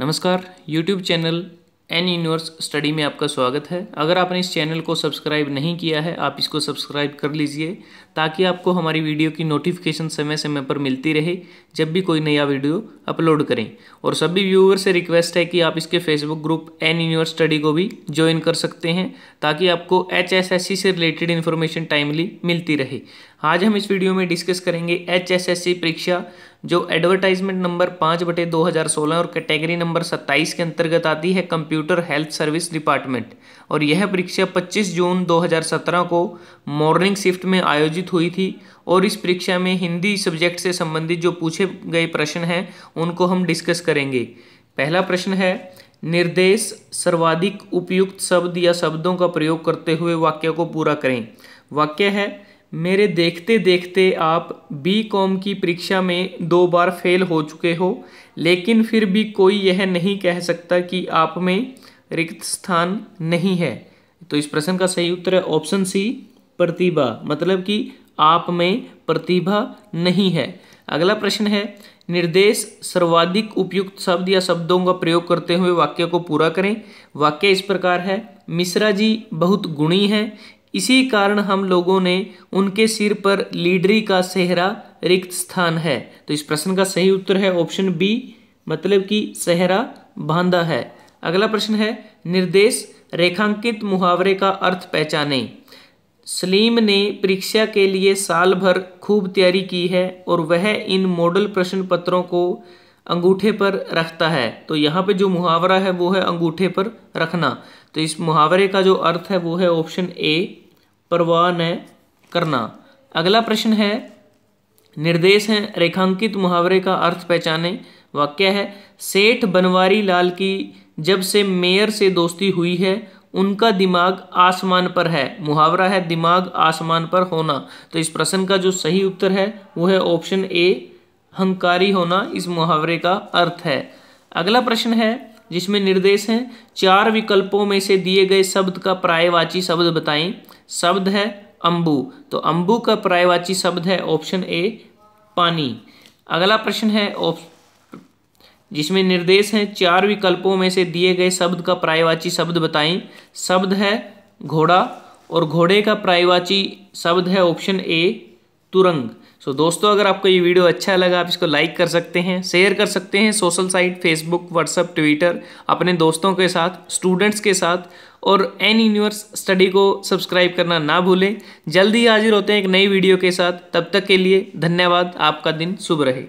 नमस्कार YouTube channel N Universe Study में आपका स्वागत है अगर आपने इस चैनल को सब्सक्राइब नहीं किया है आप इसको सब्सक्राइब कर लीजिए ताकि आपको हमारी वीडियो की नोटिफिकेशन समय समय पर मिलती रहे जब भी कोई नया वीडियो अपलोड करें और सभी व्यूअर से रिक्वेस्ट है कि आप इसके Facebook group N Universe Study को भी ज्वाइन कर सकते हैं ताकि आपको एच से रिलेटेड इन्फॉर्मेशन टाइमली मिलती रहे आज हम इस वीडियो में डिस्कस करेंगे सी परीक्षा जो एडवर्टाइजमेंट नंबर पाँच बटे दो हज़ार सोलह और कैटेगरी नंबर सत्ताईस के अंतर्गत आती है कंप्यूटर हेल्थ सर्विस डिपार्टमेंट और यह परीक्षा 25 जून 2017 को मॉर्निंग शिफ्ट में आयोजित हुई थी और इस परीक्षा में हिंदी सब्जेक्ट से संबंधित जो पूछे गए प्रश्न हैं उनको हम डिस्कस करेंगे पहला प्रश्न है निर्देश सर्वाधिक उपयुक्त शब्द या शब्दों का प्रयोग करते हुए वाक्य को पूरा करें वाक्य है मेरे देखते देखते आप बी कॉम की परीक्षा में दो बार फेल हो चुके हो लेकिन फिर भी कोई यह नहीं कह सकता कि आप में रिक्त स्थान नहीं है तो इस प्रश्न का सही उत्तर है ऑप्शन सी प्रतिभा मतलब कि आप में प्रतिभा नहीं है अगला प्रश्न है निर्देश सर्वाधिक उपयुक्त शब्द या शब्दों का प्रयोग करते हुए वाक्य को पूरा करें वाक्य इस प्रकार है मिश्रा जी बहुत गुणी हैं इसी कारण हम लोगों ने उनके सिर पर लीडरी का सेहरा रिक्त स्थान है तो इस प्रश्न का सही उत्तर है ऑप्शन बी मतलब कि सेहरा बांधा है अगला प्रश्न है निर्देश रेखांकित मुहावरे का अर्थ पहचाने सलीम ने परीक्षा के लिए साल भर खूब तैयारी की है और वह इन मॉडल प्रश्न पत्रों को अंगूठे पर रखता है तो यहाँ पे जो मुहावरा है वो है अंगूठे पर रखना तो इस मुहावरे का जो अर्थ है वो है ऑप्शन ए परवाह न करना अगला प्रश्न है निर्देश है रेखांकित मुहावरे का अर्थ पहचाने वाक्य है सेठ बनवारी लाल की जब से मेयर से दोस्ती हुई है उनका दिमाग आसमान पर है मुहावरा है दिमाग आसमान पर होना तो इस प्रश्न का जो सही उत्तर है वो है ऑप्शन ए हंकारी होना इस मुहावरे का अर्थ है अगला प्रश्न है जिसमें निर्देश हैं चार विकल्पों में से दिए गए शब्द का प्रायवाची शब्द बताएं शब्द है अम्बू तो अम्बू का प्रायवाची शब्द है ऑप्शन ए पानी अगला प्रश्न है जिसमें निर्देश हैं चार विकल्पों में से दिए गए शब्द का प्रायवाची शब्द बताएं शब्द है घोड़ा और घोड़े का प्रायवाची शब्द है ऑप्शन ए तुरंग सो दोस्तों अगर आपको ये वीडियो अच्छा लगा आप इसको लाइक कर सकते हैं शेयर कर सकते हैं social site Facebook WhatsApp Twitter अपने दोस्तों के साथ स्टूडेंट्स के साथ और एन यूनिवर्स स्टडी को सब्सक्राइब करना ना भूलें जल्दी हाजिर होते हैं एक नई वीडियो के साथ तब तक के लिए धन्यवाद आपका दिन शुभ रहे